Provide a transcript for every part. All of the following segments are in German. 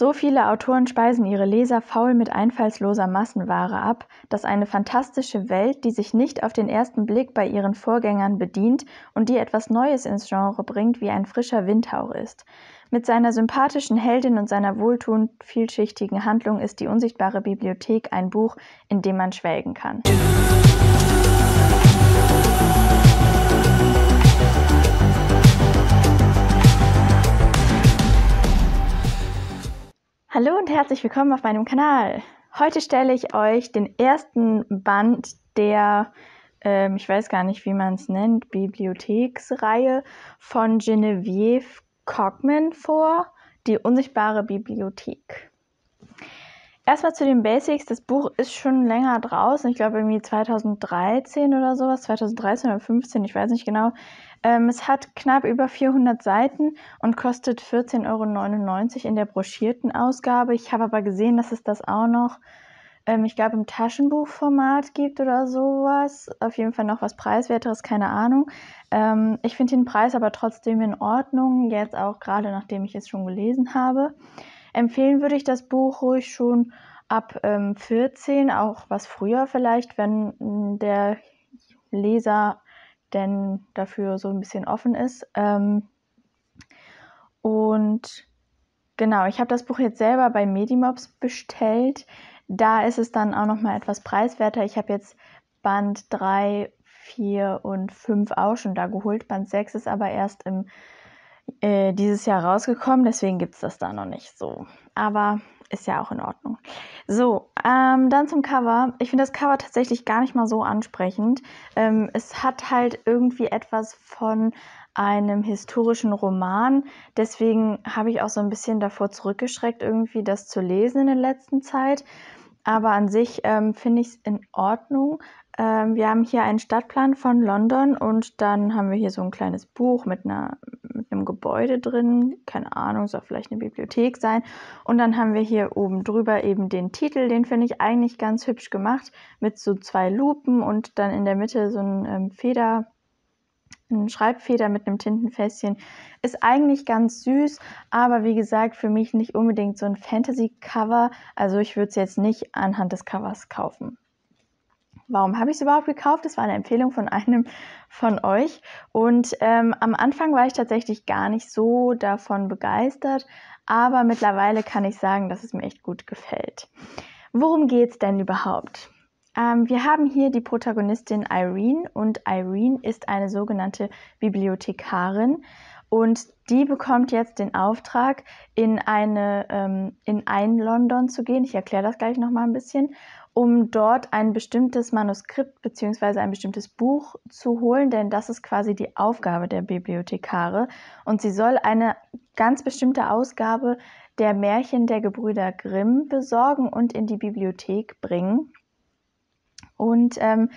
So viele Autoren speisen ihre Leser faul mit einfallsloser Massenware ab, dass eine fantastische Welt, die sich nicht auf den ersten Blick bei ihren Vorgängern bedient und die etwas Neues ins Genre bringt, wie ein frischer Windhauch ist. Mit seiner sympathischen Heldin und seiner wohltuend vielschichtigen Handlung ist die unsichtbare Bibliothek ein Buch, in dem man schwelgen kann. Hallo und herzlich willkommen auf meinem Kanal. Heute stelle ich euch den ersten Band der, ähm, ich weiß gar nicht, wie man es nennt, Bibliotheksreihe von Genevieve Cogman vor, Die unsichtbare Bibliothek erstmal zu den Basics. Das Buch ist schon länger draußen. Ich glaube irgendwie 2013 oder sowas, 2013 oder 15, ich weiß nicht genau. Ähm, es hat knapp über 400 Seiten und kostet 14,99 Euro in der broschierten Ausgabe. Ich habe aber gesehen, dass es das auch noch, ähm, ich glaube, im Taschenbuchformat gibt oder sowas. Auf jeden Fall noch was preiswerteres, keine Ahnung. Ähm, ich finde den Preis aber trotzdem in Ordnung, jetzt auch gerade nachdem ich es schon gelesen habe empfehlen würde ich das Buch ruhig schon ab ähm, 14, auch was früher vielleicht, wenn hm, der Leser denn dafür so ein bisschen offen ist. Ähm, und genau, ich habe das Buch jetzt selber bei Medimobs bestellt. Da ist es dann auch noch mal etwas preiswerter. Ich habe jetzt Band 3, 4 und 5 auch schon da geholt. Band 6 ist aber erst im äh, dieses Jahr rausgekommen, deswegen gibt es das da noch nicht so. Aber ist ja auch in Ordnung. So, ähm, dann zum Cover. Ich finde das Cover tatsächlich gar nicht mal so ansprechend. Ähm, es hat halt irgendwie etwas von einem historischen Roman. Deswegen habe ich auch so ein bisschen davor zurückgeschreckt, irgendwie das zu lesen in der letzten Zeit. Aber an sich ähm, finde ich es in Ordnung. Ähm, wir haben hier einen Stadtplan von London und dann haben wir hier so ein kleines Buch mit einer mit einem Gebäude drin, keine Ahnung, soll vielleicht eine Bibliothek sein. Und dann haben wir hier oben drüber eben den Titel, den finde ich eigentlich ganz hübsch gemacht, mit so zwei Lupen und dann in der Mitte so ein ähm, Feder, eine Schreibfeder mit einem Tintenfässchen. Ist eigentlich ganz süß, aber wie gesagt, für mich nicht unbedingt so ein Fantasy-Cover. Also ich würde es jetzt nicht anhand des Covers kaufen warum habe ich es überhaupt gekauft? Das war eine Empfehlung von einem von euch. Und ähm, am Anfang war ich tatsächlich gar nicht so davon begeistert, aber mittlerweile kann ich sagen, dass es mir echt gut gefällt. Worum geht es denn überhaupt? Ähm, wir haben hier die Protagonistin Irene und Irene ist eine sogenannte Bibliothekarin und die bekommt jetzt den Auftrag, in, eine, ähm, in ein London zu gehen. Ich erkläre das gleich nochmal ein bisschen um dort ein bestimmtes Manuskript bzw. ein bestimmtes Buch zu holen, denn das ist quasi die Aufgabe der Bibliothekare und sie soll eine ganz bestimmte Ausgabe der Märchen der Gebrüder Grimm besorgen und in die Bibliothek bringen. Und ähm,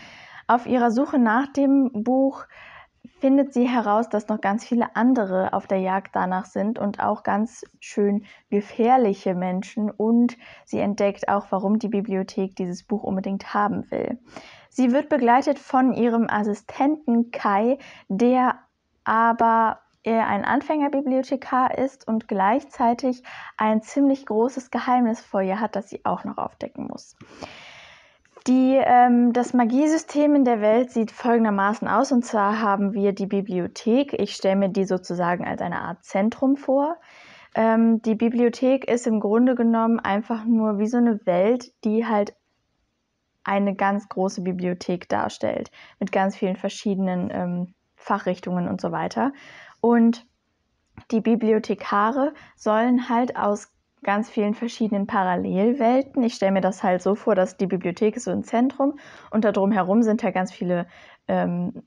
auf ihrer Suche nach dem Buch findet sie heraus, dass noch ganz viele andere auf der Jagd danach sind und auch ganz schön gefährliche Menschen. Und sie entdeckt auch, warum die Bibliothek dieses Buch unbedingt haben will. Sie wird begleitet von ihrem Assistenten Kai, der aber er äh, ein Anfängerbibliothekar ist und gleichzeitig ein ziemlich großes Geheimnis vor ihr hat, das sie auch noch aufdecken muss. Die, ähm, das Magiesystem in der Welt sieht folgendermaßen aus. Und zwar haben wir die Bibliothek. Ich stelle mir die sozusagen als eine Art Zentrum vor. Ähm, die Bibliothek ist im Grunde genommen einfach nur wie so eine Welt, die halt eine ganz große Bibliothek darstellt, mit ganz vielen verschiedenen ähm, Fachrichtungen und so weiter. Und die Bibliothekare sollen halt aus ganz vielen verschiedenen Parallelwelten. Ich stelle mir das halt so vor, dass die Bibliothek ist so ein Zentrum und da drumherum sind ja ganz viele ähm,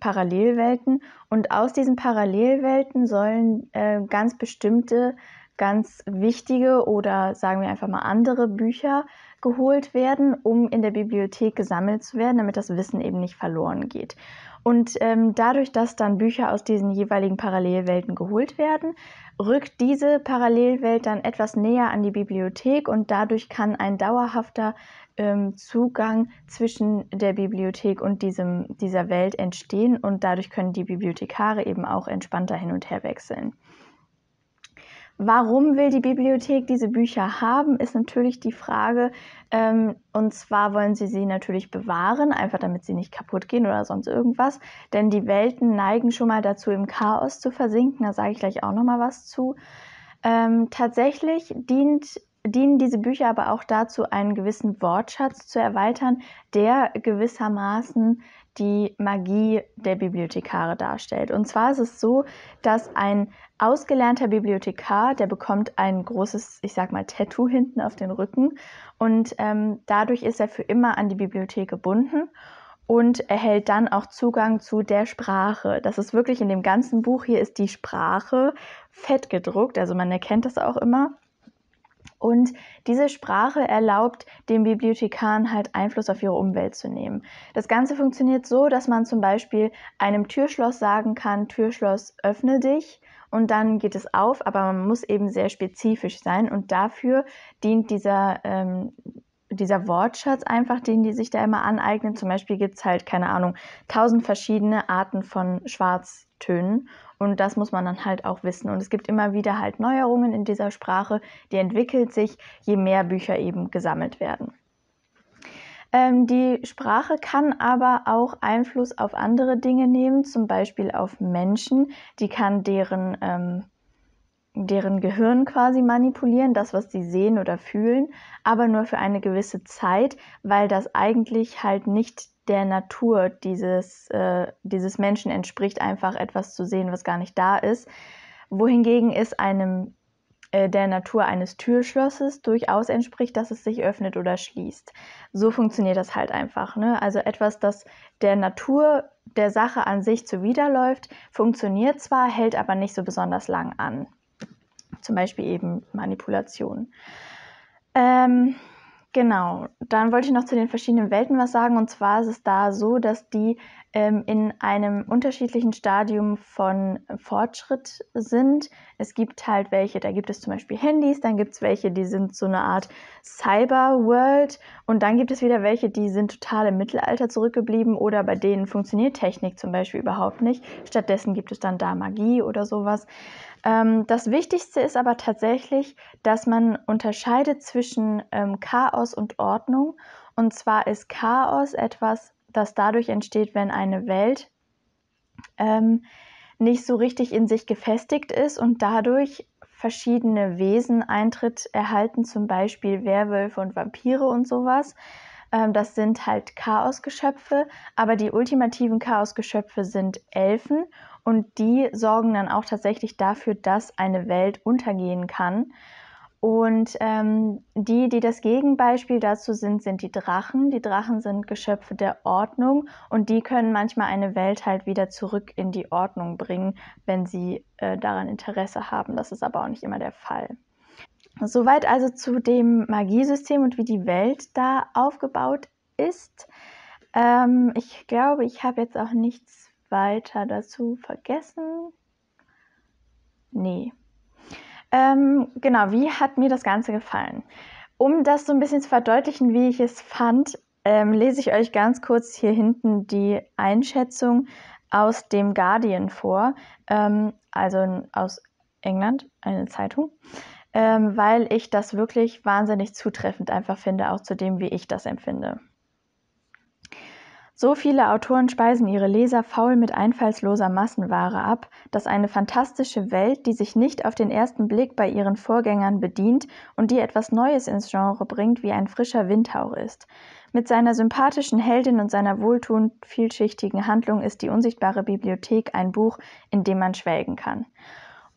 Parallelwelten. Und aus diesen Parallelwelten sollen äh, ganz bestimmte, ganz wichtige oder sagen wir einfach mal andere Bücher geholt werden, um in der Bibliothek gesammelt zu werden, damit das Wissen eben nicht verloren geht. Und ähm, dadurch, dass dann Bücher aus diesen jeweiligen Parallelwelten geholt werden, rückt diese Parallelwelt dann etwas näher an die Bibliothek und dadurch kann ein dauerhafter ähm, Zugang zwischen der Bibliothek und diesem, dieser Welt entstehen und dadurch können die Bibliothekare eben auch entspannter hin und her wechseln. Warum will die Bibliothek diese Bücher haben, ist natürlich die Frage. Ähm, und zwar wollen sie sie natürlich bewahren, einfach damit sie nicht kaputt gehen oder sonst irgendwas. Denn die Welten neigen schon mal dazu, im Chaos zu versinken. Da sage ich gleich auch nochmal was zu. Ähm, tatsächlich dient, dienen diese Bücher aber auch dazu, einen gewissen Wortschatz zu erweitern, der gewissermaßen die Magie der Bibliothekare darstellt. Und zwar ist es so, dass ein ausgelernter Bibliothekar, der bekommt ein großes, ich sag mal, Tattoo hinten auf den Rücken und ähm, dadurch ist er für immer an die Bibliothek gebunden und erhält dann auch Zugang zu der Sprache. Das ist wirklich in dem ganzen Buch hier ist die Sprache fett gedruckt, also man erkennt das auch immer. Und diese Sprache erlaubt den Bibliothekaren halt Einfluss auf ihre Umwelt zu nehmen. Das Ganze funktioniert so, dass man zum Beispiel einem Türschloss sagen kann, Türschloss öffne dich und dann geht es auf, aber man muss eben sehr spezifisch sein und dafür dient dieser ähm, dieser Wortschatz einfach, den die sich da immer aneignen. Zum Beispiel gibt es halt, keine Ahnung, tausend verschiedene Arten von Schwarztönen. Und das muss man dann halt auch wissen. Und es gibt immer wieder halt Neuerungen in dieser Sprache, die entwickelt sich, je mehr Bücher eben gesammelt werden. Ähm, die Sprache kann aber auch Einfluss auf andere Dinge nehmen, zum Beispiel auf Menschen. Die kann deren ähm, deren Gehirn quasi manipulieren, das, was sie sehen oder fühlen, aber nur für eine gewisse Zeit, weil das eigentlich halt nicht der Natur dieses, äh, dieses Menschen entspricht, einfach etwas zu sehen, was gar nicht da ist. Wohingegen ist einem äh, der Natur eines Türschlosses durchaus entspricht, dass es sich öffnet oder schließt. So funktioniert das halt einfach. Ne? Also etwas, das der Natur, der Sache an sich zuwiderläuft, funktioniert zwar, hält aber nicht so besonders lang an zum Beispiel eben Manipulation. Ähm, genau, dann wollte ich noch zu den verschiedenen Welten was sagen. Und zwar ist es da so, dass die ähm, in einem unterschiedlichen Stadium von Fortschritt sind. Es gibt halt welche, da gibt es zum Beispiel Handys, dann gibt es welche, die sind so eine Art Cyberworld und dann gibt es wieder welche, die sind total im Mittelalter zurückgeblieben oder bei denen funktioniert Technik zum Beispiel überhaupt nicht. Stattdessen gibt es dann da Magie oder sowas. Ähm, das Wichtigste ist aber tatsächlich, dass man unterscheidet zwischen ähm, Chaos und Ordnung. Und zwar ist Chaos etwas, das dadurch entsteht, wenn eine Welt ähm, nicht so richtig in sich gefestigt ist und dadurch verschiedene Wesen Eintritt erhalten, zum Beispiel Werwölfe und Vampire und sowas. Ähm, das sind halt Chaosgeschöpfe, aber die ultimativen Chaosgeschöpfe sind Elfen und die sorgen dann auch tatsächlich dafür, dass eine Welt untergehen kann. Und ähm, die, die das Gegenbeispiel dazu sind, sind die Drachen. Die Drachen sind Geschöpfe der Ordnung und die können manchmal eine Welt halt wieder zurück in die Ordnung bringen, wenn sie äh, daran Interesse haben. Das ist aber auch nicht immer der Fall. Soweit also zu dem Magiesystem und wie die Welt da aufgebaut ist. Ähm, ich glaube, ich habe jetzt auch nichts weiter dazu vergessen. Nee. Ähm, genau, wie hat mir das Ganze gefallen? Um das so ein bisschen zu verdeutlichen, wie ich es fand, ähm, lese ich euch ganz kurz hier hinten die Einschätzung aus dem Guardian vor, ähm, also aus England, eine Zeitung, ähm, weil ich das wirklich wahnsinnig zutreffend einfach finde, auch zu dem, wie ich das empfinde. So viele Autoren speisen ihre Leser faul mit einfallsloser Massenware ab, dass eine fantastische Welt, die sich nicht auf den ersten Blick bei ihren Vorgängern bedient und die etwas Neues ins Genre bringt, wie ein frischer Windhauch ist. Mit seiner sympathischen Heldin und seiner wohltuend vielschichtigen Handlung ist die unsichtbare Bibliothek ein Buch, in dem man schwelgen kann.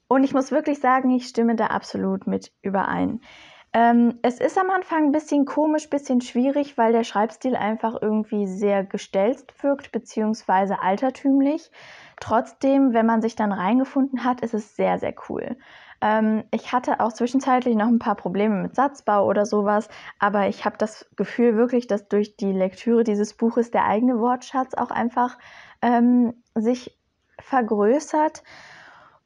Und ich muss wirklich sagen, ich stimme da absolut mit überein. Ähm, es ist am Anfang ein bisschen komisch, ein bisschen schwierig, weil der Schreibstil einfach irgendwie sehr gestelzt wirkt, beziehungsweise altertümlich. Trotzdem, wenn man sich dann reingefunden hat, ist es sehr, sehr cool. Ähm, ich hatte auch zwischenzeitlich noch ein paar Probleme mit Satzbau oder sowas, aber ich habe das Gefühl wirklich, dass durch die Lektüre dieses Buches der eigene Wortschatz auch einfach ähm, sich vergrößert.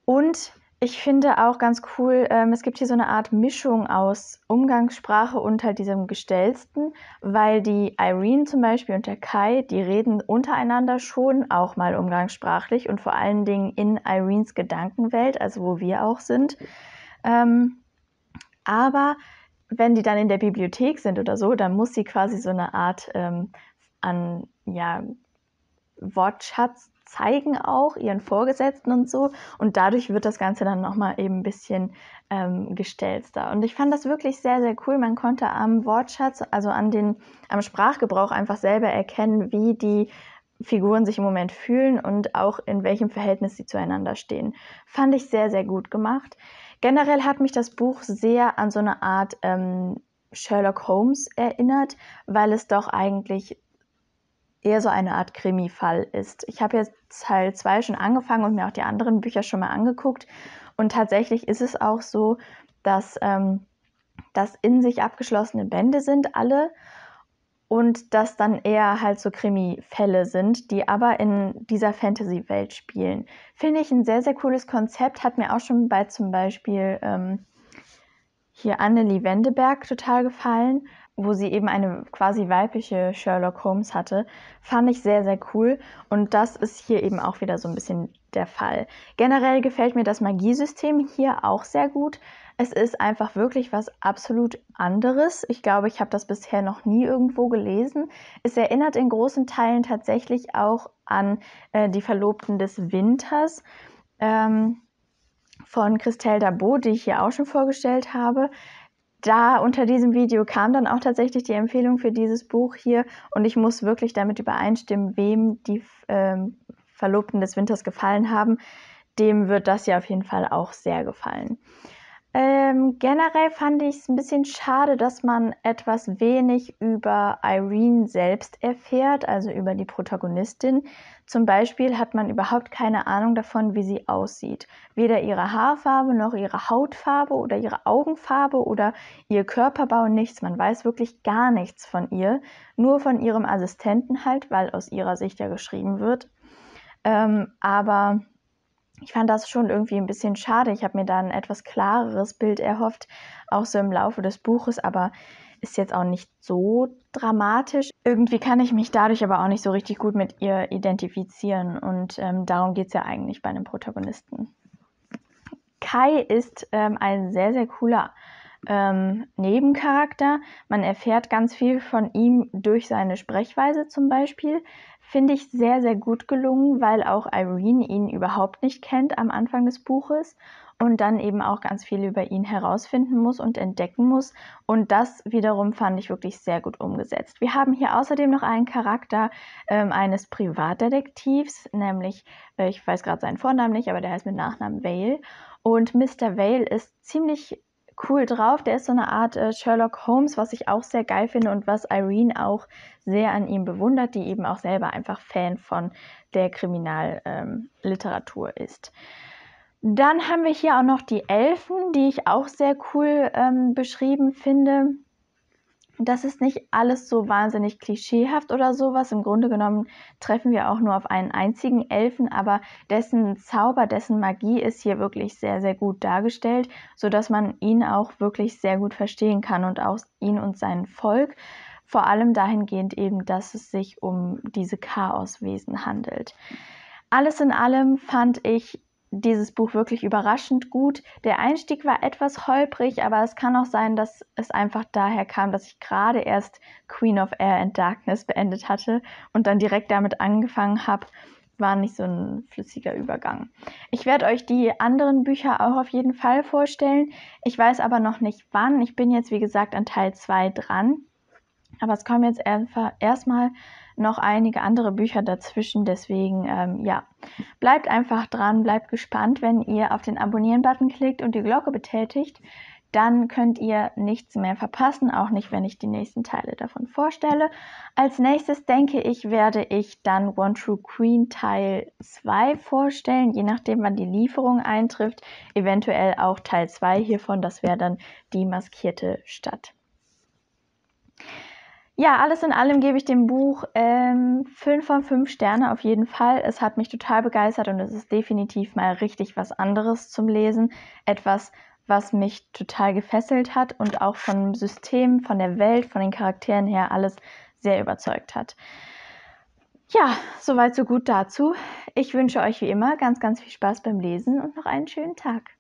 Und ich finde auch ganz cool, ähm, es gibt hier so eine Art Mischung aus Umgangssprache und halt diesem Gestellsten, weil die Irene zum Beispiel und der Kai, die reden untereinander schon auch mal umgangssprachlich und vor allen Dingen in Irenes Gedankenwelt, also wo wir auch sind. Ähm, aber wenn die dann in der Bibliothek sind oder so, dann muss sie quasi so eine Art ähm, an ja, Wortschatz zeigen auch ihren Vorgesetzten und so. Und dadurch wird das Ganze dann nochmal eben ein bisschen ähm, gestelzter. Und ich fand das wirklich sehr, sehr cool. Man konnte am Wortschatz, also an den, am Sprachgebrauch einfach selber erkennen, wie die Figuren sich im Moment fühlen und auch in welchem Verhältnis sie zueinander stehen. Fand ich sehr, sehr gut gemacht. Generell hat mich das Buch sehr an so eine Art ähm, Sherlock Holmes erinnert, weil es doch eigentlich eher so eine Art Krimi-Fall ist. Ich habe jetzt Teil 2 schon angefangen und mir auch die anderen Bücher schon mal angeguckt. Und tatsächlich ist es auch so, dass ähm, das in sich abgeschlossene Bände sind, alle. Und dass dann eher halt so Krimi-Fälle sind, die aber in dieser Fantasy-Welt spielen. Finde ich ein sehr, sehr cooles Konzept. Hat mir auch schon bei zum Beispiel ähm, hier Annelie Wendeberg total gefallen wo sie eben eine quasi weibliche Sherlock Holmes hatte, fand ich sehr, sehr cool. Und das ist hier eben auch wieder so ein bisschen der Fall. Generell gefällt mir das Magiesystem hier auch sehr gut. Es ist einfach wirklich was absolut anderes. Ich glaube, ich habe das bisher noch nie irgendwo gelesen. Es erinnert in großen Teilen tatsächlich auch an äh, die Verlobten des Winters. Ähm, von Christelle Dabot, die ich hier auch schon vorgestellt habe da unter diesem Video kam dann auch tatsächlich die Empfehlung für dieses Buch hier und ich muss wirklich damit übereinstimmen, wem die ähm, Verlobten des Winters gefallen haben, dem wird das ja auf jeden Fall auch sehr gefallen. Ähm, generell fand ich es ein bisschen schade, dass man etwas wenig über Irene selbst erfährt, also über die Protagonistin. Zum Beispiel hat man überhaupt keine Ahnung davon, wie sie aussieht. Weder ihre Haarfarbe noch ihre Hautfarbe oder ihre Augenfarbe oder ihr Körperbau, nichts. Man weiß wirklich gar nichts von ihr, nur von ihrem Assistenten halt, weil aus ihrer Sicht ja geschrieben wird. Ähm, aber ich fand das schon irgendwie ein bisschen schade. Ich habe mir da ein etwas klareres Bild erhofft, auch so im Laufe des Buches, aber ist jetzt auch nicht so dramatisch. Irgendwie kann ich mich dadurch aber auch nicht so richtig gut mit ihr identifizieren und ähm, darum geht es ja eigentlich bei einem Protagonisten. Kai ist ähm, ein sehr, sehr cooler ähm, Nebencharakter. Man erfährt ganz viel von ihm durch seine Sprechweise zum Beispiel finde ich sehr, sehr gut gelungen, weil auch Irene ihn überhaupt nicht kennt am Anfang des Buches und dann eben auch ganz viel über ihn herausfinden muss und entdecken muss. Und das wiederum fand ich wirklich sehr gut umgesetzt. Wir haben hier außerdem noch einen Charakter ähm, eines Privatdetektivs, nämlich, äh, ich weiß gerade seinen Vornamen nicht, aber der heißt mit Nachnamen Vale. Und Mr. Vale ist ziemlich cool drauf. Der ist so eine Art äh, Sherlock Holmes, was ich auch sehr geil finde und was Irene auch sehr an ihm bewundert, die eben auch selber einfach Fan von der Kriminalliteratur ähm, ist. Dann haben wir hier auch noch die Elfen, die ich auch sehr cool ähm, beschrieben finde das ist nicht alles so wahnsinnig klischeehaft oder sowas. Im Grunde genommen treffen wir auch nur auf einen einzigen Elfen, aber dessen Zauber, dessen Magie ist hier wirklich sehr, sehr gut dargestellt, sodass man ihn auch wirklich sehr gut verstehen kann und auch ihn und sein Volk. Vor allem dahingehend eben, dass es sich um diese Chaoswesen handelt. Alles in allem fand ich dieses Buch wirklich überraschend gut. Der Einstieg war etwas holprig, aber es kann auch sein, dass es einfach daher kam, dass ich gerade erst Queen of Air and Darkness beendet hatte und dann direkt damit angefangen habe. War nicht so ein flüssiger Übergang. Ich werde euch die anderen Bücher auch auf jeden Fall vorstellen. Ich weiß aber noch nicht wann. Ich bin jetzt, wie gesagt, an Teil 2 dran. Aber es kommen jetzt erstmal noch einige andere Bücher dazwischen. Deswegen, ähm, ja, bleibt einfach dran, bleibt gespannt. Wenn ihr auf den Abonnieren-Button klickt und die Glocke betätigt, dann könnt ihr nichts mehr verpassen, auch nicht, wenn ich die nächsten Teile davon vorstelle. Als nächstes denke ich, werde ich dann One True Queen Teil 2 vorstellen, je nachdem, wann die Lieferung eintrifft. Eventuell auch Teil 2 hiervon, das wäre dann die maskierte Stadt ja, alles in allem gebe ich dem Buch ähm, 5 von 5 Sterne auf jeden Fall. Es hat mich total begeistert und es ist definitiv mal richtig was anderes zum Lesen. Etwas, was mich total gefesselt hat und auch vom System, von der Welt, von den Charakteren her alles sehr überzeugt hat. Ja, soweit so gut dazu. Ich wünsche euch wie immer ganz, ganz viel Spaß beim Lesen und noch einen schönen Tag.